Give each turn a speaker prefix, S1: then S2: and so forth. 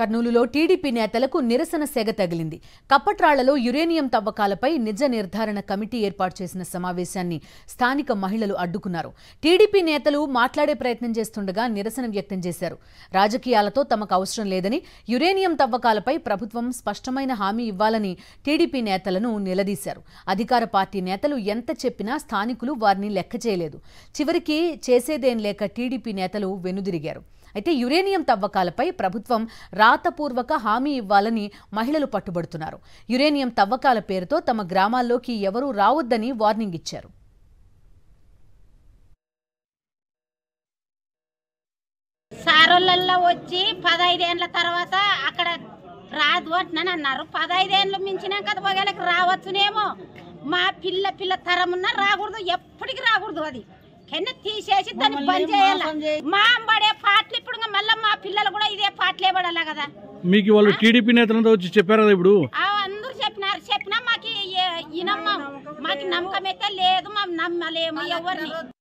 S1: కర్నూలులో టీడీపీ నేతలకు నిరసన సెగ తగిలింది కప్పట్రాళ్లలో యురేనియం తవ్వకాలపై నిజ నిర్ధారణ కమిటీ ఏర్పాటు చేసిన సమావేశాన్ని స్థానిక మహిళలు అడ్డుకున్నారు టీడీపీ నేతలు మాట్లాడే ప్రయత్నం చేస్తుండగా నిరసన వ్యక్తం చేశారు రాజకీయాలతో తమకు అవసరం లేదని యురేనియం తవ్వకాలపై ప్రభుత్వం స్పష్టమైన హామీ ఇవ్వాలని టీడీపీ నేతలను నిలదీశారు అధికార పార్టీ నేతలు ఎంత చెప్పినా స్థానికులు వారిని లెక్క చేయలేదు చివరికి చేసేదేం లేక టీడీపీ నేతలు వెనుదిరిగారు అయితే యురేనియం తవ్వకాలపై ప్రభుత్వం రాతపూర్వక హామీ ఇవ్వాలని మహిళలు పట్టుబడుతున్నారు యురేనియం తవ్వకాల పేరుతో తమ గ్రామాల్లోకి ఎవరూ రావద్దని వార్నింగ్ ఇచ్చారు
S2: సారోళ్ళల్లో వచ్చి పదహైదేళ్ళ తర్వాత అక్కడ రాదు అంటున్నాను అన్నారు పదహైదేండ్లు మించినాక కదా ఒకవేళకి రావచ్చునేమో మా పిల్ల పిల్ల తరమున్నా రాకూడదు ఎప్పటికి రాకూడదు అది కింద తీసేసి దాన్ని బంద్ చేయాలి మా మళ్ళీ మా పిల్లలు కూడా ఇదే పాటలే పడాలా కదా
S3: మీకు వాళ్ళు టీడీపీ నేతలంతా వచ్చి చెప్పారు కదా ఇప్పుడు
S2: అందరు చెప్పినారు చెప్పినా మాకు ఇనమ్మ మాకు నమ్మకం అయితే లేదు మేము నమ్మలేము ఎవరిని